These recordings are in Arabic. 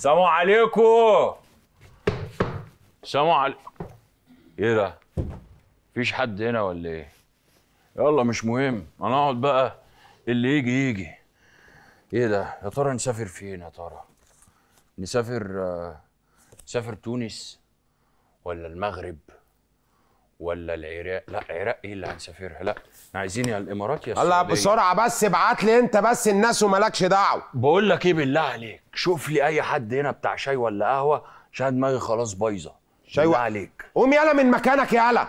سلام عليكم سلام عليكم ايه ده؟ مفيش حد هنا ولا ايه؟ يلا مش مهم انا اقعد بقى اللي يجي يجي ايه ده؟ يا ترى نسافر فين يا ترى؟ نسافر آه، نسافر تونس ولا المغرب؟ ولا العراق لا العراق ايه اللي هنسافرها لا احنا عايزين يا الامارات يا السعوديه الله بسرعه بس ابعت لي انت بس الناس ومالكش دعوه بقول لك ايه بالله عليك شوف لي اي حد هنا بتاع شاي ولا قهوه عشان دماغي خلاص بايظه شاي و... عليك قوم يلا من مكانك يلا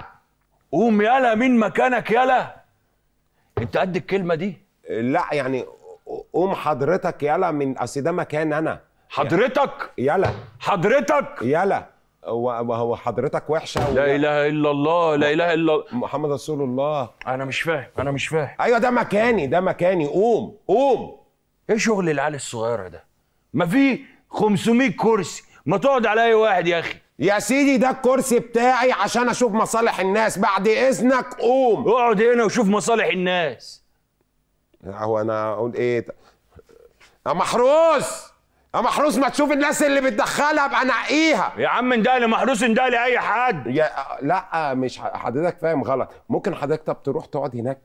قوم يلا من مكانك يلا انت قد الكلمه دي لا يعني قوم حضرتك يلا من اصل ده مكان انا حضرتك يلا حضرتك يلا وهو حضرتك وحشه لا يعني. اله الا الله لا اله الا محمد رسول الله انا مش فاهم انا مش فاهم ايوه ده مكاني ده مكاني قوم قوم ايه شغل العيال الصغيره ده ما في 500 كرسي ما تقعد على اي واحد يا اخي يا سيدي ده الكرسي بتاعي عشان اشوف مصالح الناس بعد اذنك قوم اقعد هنا وشوف مصالح الناس هو انا اقول ايه يا محروس يا محروس ما تشوف الناس اللي بتدخلها ابقى نقيها يا عم ندالي محروس ندالي اي حد يا لا مش حضرتك فاهم غلط ممكن حضرتك طب تروح تقعد هناك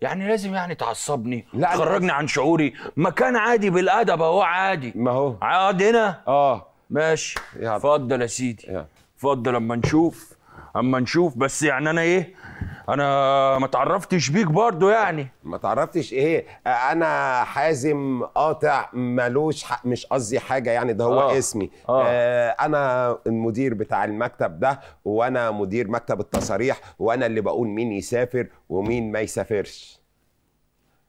يعني لازم يعني تعصبني لا تخرجني عن شعوري مكان عادي بالادب اهو عادي ما هو اقعد هنا اه ماشي اتفضل يا سيدي اتفضل اما نشوف اما نشوف بس يعني انا ايه انا ما تعرفتش بيك برضو يعني ما تعرفتش ايه انا حازم قاطع ملوش حق مش قصدي حاجه يعني ده هو آه. اسمي آه. آه انا المدير بتاع المكتب ده وانا مدير مكتب التصاريح وانا اللي بقول مين يسافر ومين ما يسافرش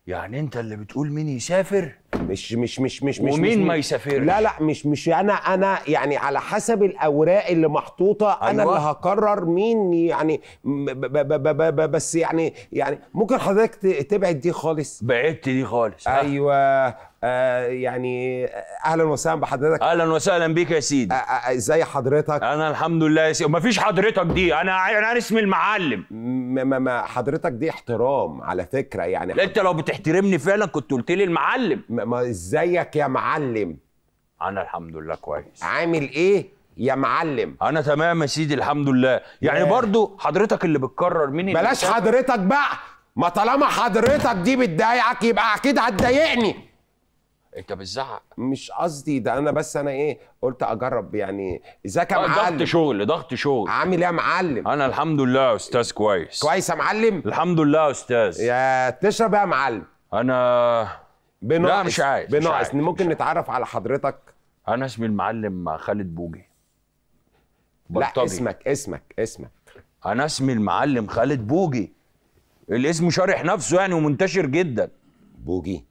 يعني انت اللي بتقول مين يسافر مش مش مش مش مش ومين مش ما يسافرش لا لا مش مش انا انا يعني على حسب الاوراق اللي محطوطه أيوة. انا اللي أيوة. هقرر مين يعني ب ب ب بس يعني يعني ممكن حضرتك تبعد دي خالص بعدت دي خالص ايوه آه، يعني آه، اهلا وسهلا بحضرتك اهلا وسهلا بيك يا سيدي آه، ازي حضرتك انا الحمد لله يا سيدي مفيش حضرتك دي انا انا اسمي المعلم ما ما حضرتك دي احترام على فكره يعني لا انت لو بتحترمني فعلا كنت قلت لي المعلم ما ازيك يا معلم انا الحمد لله كويس عامل ايه يا معلم انا تمام يا سيدي الحمد لله يعني برضو حضرتك اللي بتكرر مين بلاش حضرتك بقى ما طالما حضرتك دي بتضايقك يبقى اكيد هتضايقني انت بتزعق مش قصدي ده انا بس انا ايه قلت اجرب يعني ازيك يا آه، معلم ضغط شغل ضغط شغل عامل ايه يا معلم انا الحمد لله يا استاذ كويس كويس يا معلم الحمد لله يا استاذ يا تشرب ايه يا معلم انا بناقص لا مش عايز بناقص ممكن مش نتعرف على حضرتك انا اسمي المعلم خالد بوجي بلطبي. لا اسمك اسمك اسمك انا اسمي المعلم خالد بوجي الاسم شارح نفسه يعني ومنتشر جدا بوجي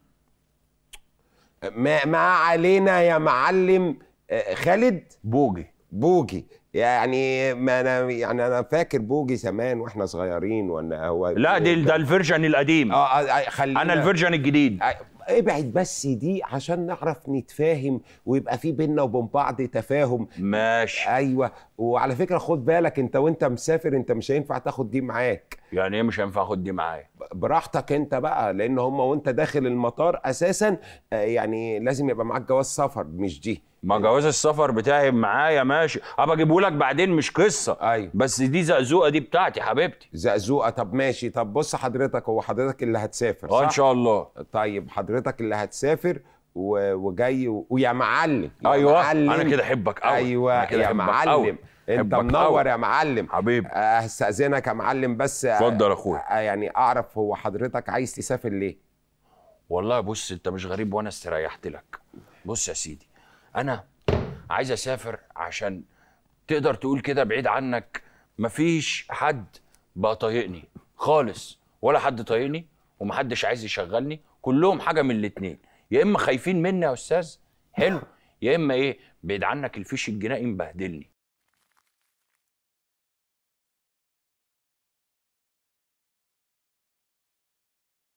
ما علينا يا معلم آه، خالد بوجي بوجي يعني ما انا يعني انا فاكر بوجي زمان واحنا صغيرين وانا هو لا ده ده الفيرجن القديم آه،, آه،, اه خلينا انا الفيرجن الجديد ابعد بس دي عشان نعرف نتفاهم ويبقى في بينا وبين بعض تفاهم ماشي ايوه وعلى فكره خد بالك انت وانت مسافر انت مش هينفع تاخد دي معاك يعني ايه مش هينفع اخد دي معايا براحتك انت بقى لان هم وانت داخل المطار اساسا آه، يعني لازم يبقى معاك جواز سفر مش دي ما جواز السفر بتاعي معايا ماشي ابقى اجيبه لك بعدين مش قصه ايوه بس دي زقزوقه دي بتاعتي حبيبتي زقزوقه طب ماشي طب بص حضرتك هو حضرتك اللي هتسافر صح؟ اه ان شاء الله طيب حضرتك حضرتك اللي هتسافر و... وجاي و... ويا معلم يا ايوه معلم. أيوه، انا كده احبك قوي ايوه يا معلم أوي. انت منور يا معلم حبيبي استاذنك يا معلم بس اتفضل يا اخويا آه، يعني اعرف هو حضرتك عايز تسافر ليه والله بص انت مش غريب وانا استريحت لك بص يا سيدي انا عايز اسافر عشان تقدر تقول كده بعيد عنك مفيش حد بقى طايقني خالص ولا حد طايقني ومحدش عايز يشغلني كلهم حاجه من الاثنين يا اما خايفين مني يا استاذ حلو يا اما ايه بعيد عنك الفيش الجنائي مبهدلني